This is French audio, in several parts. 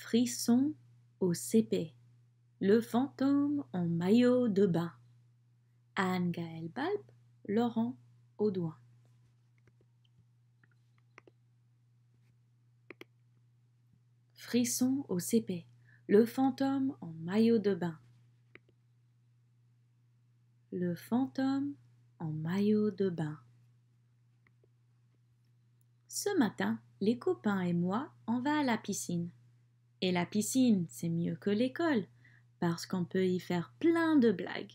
Frisson au CP. Le fantôme en maillot de bain. Anne-Gaëlle Balp, Laurent Audouin. Frisson au CP. Le fantôme en maillot de bain. Le fantôme en maillot de bain. Ce matin, les copains et moi, on va à la piscine. Et la piscine, c'est mieux que l'école, parce qu'on peut y faire plein de blagues,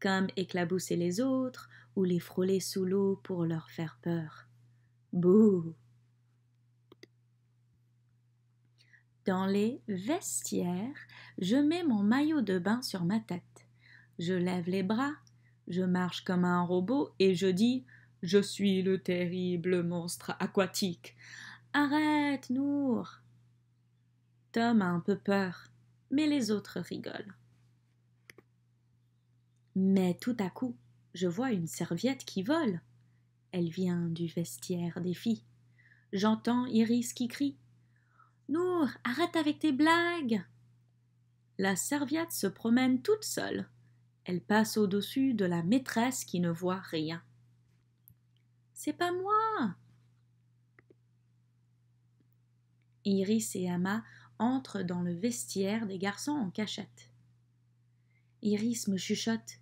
comme éclabousser les autres ou les frôler sous l'eau pour leur faire peur. Bouh Dans les vestiaires, je mets mon maillot de bain sur ma tête. Je lève les bras, je marche comme un robot et je dis Je suis le terrible monstre aquatique. Arrête, Nour Tom a un peu peur, mais les autres rigolent. Mais tout à coup, je vois une serviette qui vole. Elle vient du vestiaire des filles. J'entends Iris qui crie. Nour, arrête avec tes blagues. La serviette se promène toute seule. Elle passe au-dessus de la maîtresse qui ne voit rien. C'est pas moi. Iris et Ama entre dans le vestiaire des garçons en cachette. Iris me chuchote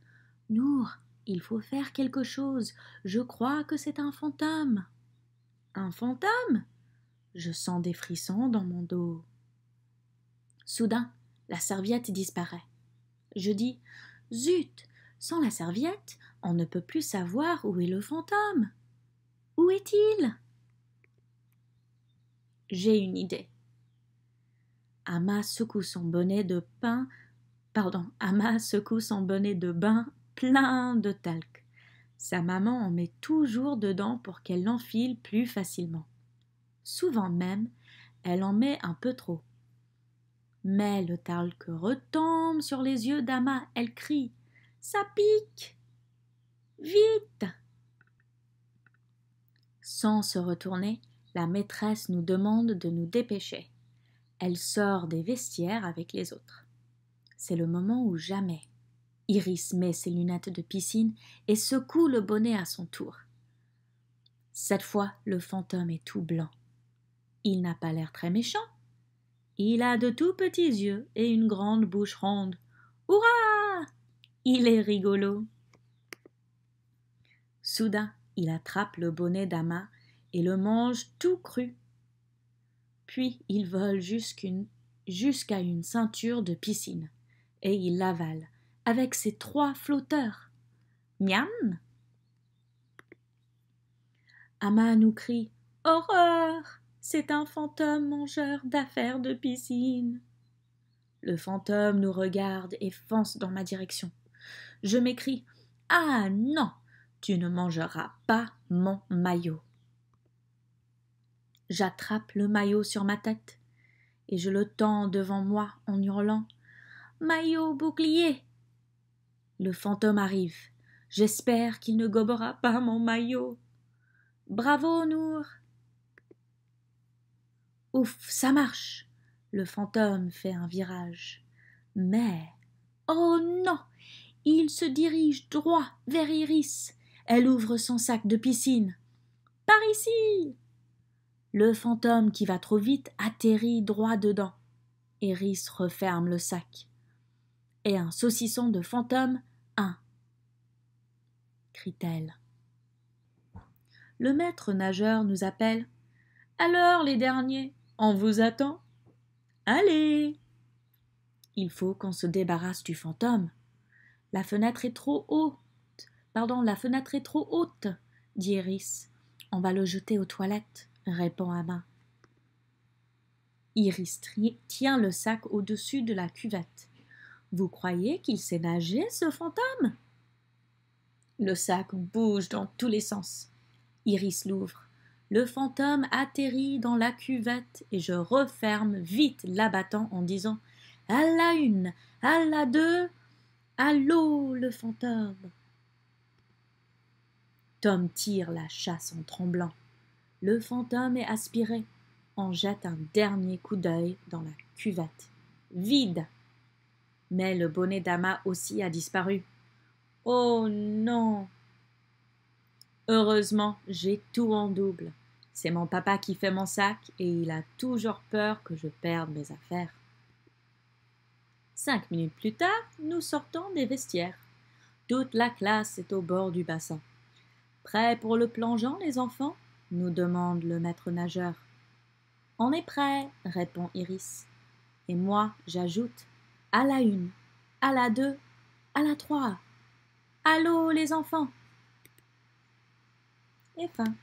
Nour, il faut faire quelque chose. Je crois que c'est un fantôme. Un fantôme Je sens des frissons dans mon dos. Soudain, la serviette disparaît. Je dis Zut Sans la serviette, on ne peut plus savoir où est le fantôme. Où est-il J'ai une idée. Ama secoue son bonnet de pain, pardon, Ama secoue son bonnet de bain plein de talc. Sa maman en met toujours dedans pour qu'elle l'enfile plus facilement. Souvent même, elle en met un peu trop. Mais le talc retombe sur les yeux d'Ama. Elle crie Ça pique Vite Sans se retourner, la maîtresse nous demande de nous dépêcher. Elle sort des vestiaires avec les autres. C'est le moment où jamais. Iris met ses lunettes de piscine et secoue le bonnet à son tour. Cette fois, le fantôme est tout blanc. Il n'a pas l'air très méchant. Il a de tout petits yeux et une grande bouche ronde. Hurrah Il est rigolo. Soudain, il attrape le bonnet d'Ama et le mange tout cru puis il vole jusqu'à une, ceinture de piscine, et il l'avale, avec ses trois flotteurs. Miam Ama nous crie Horreur C'est un fantôme mangeur d'affaires de piscine. Le fantôme nous regarde et fonce dans ma direction. Je m'écris Ah non Tu ne mangeras pas mon maillot. J'attrape le maillot sur ma tête et je le tends devant moi en hurlant Maillot bouclier Le fantôme arrive. J'espère qu'il ne gobera pas mon maillot. Bravo, Nour Ouf, ça marche Le fantôme fait un virage. Mais. Oh non Il se dirige droit vers Iris. Elle ouvre son sac de piscine. Par ici le fantôme qui va trop vite atterrit droit dedans. Iris referme le sac. Et un saucisson de fantôme, un. crie-t-elle. Le maître nageur nous appelle. Alors, les derniers, on vous attend. Allez Il faut qu'on se débarrasse du fantôme. La fenêtre est trop haute. Pardon, la fenêtre est trop haute, dit Iris. On va le jeter aux toilettes répond Ama. Iris tient le sac au-dessus de la cuvette. Vous croyez qu'il s'est nagé, ce fantôme Le sac bouge dans tous les sens. Iris l'ouvre. Le fantôme atterrit dans la cuvette et je referme vite l'abattant en disant À la une, à la deux, à l'eau le fantôme. Tom tire la chasse en tremblant le fantôme est aspiré. On jette un dernier coup d'œil dans la cuvette. Vide. Mais le bonnet d'Ama aussi a disparu. Oh non. Heureusement, j'ai tout en double. C'est mon papa qui fait mon sac et il a toujours peur que je perde mes affaires. Cinq minutes plus tard, nous sortons des vestiaires. Toute la classe est au bord du bassin. Prêts pour le plongeon, les enfants nous demande le maître nageur. On est prêt, répond Iris. Et moi, j'ajoute à la une, à la deux, à la trois. Allô, les enfants Et fin.